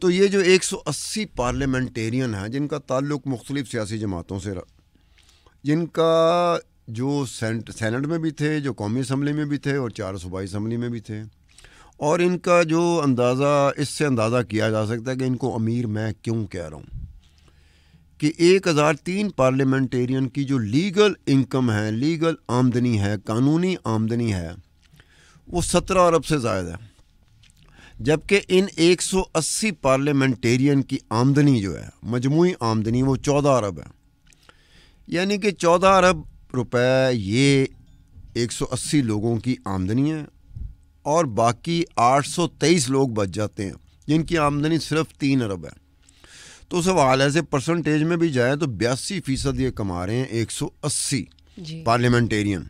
तो ये जो 180 पार्लियामेंटेरियन हैं जिनका ताल्लुक मुख्तलिफ़ सियासी जमातों से रहा जिनका जो सेंट सेनेट में भी थे जो कौमी असम्बली में भी थे और चार सूबाई असम्बली में भी थे और इनका जो अंदाज़ा इससे अंदाज़ा किया जा सकता है कि इनको अमीर मैं क्यों कह रहा हूँ कि एक हज़ार तीन पार्लियामेंटेरियन की जो लीगल इनकम है लीगल आमदनी है कानूनी आमदनी है वो सत्रह अरब से ज़्यादा है जबकि इन 180 पार्लियामेंटेरियन की आमदनी जो है मजमू आमदनी वो 14 अरब है यानी कि 14 अरब रुपए ये 180 लोगों की आमदनी है और बाकी 823 लोग बच जाते हैं जिनकी आमदनी सिर्फ तीन अरब है तो सवाल ऐसे परसेंटेज में भी जाए तो बयासी फ़ीसद ये कमा रहे हैं 180 पार्लियामेंटेरियन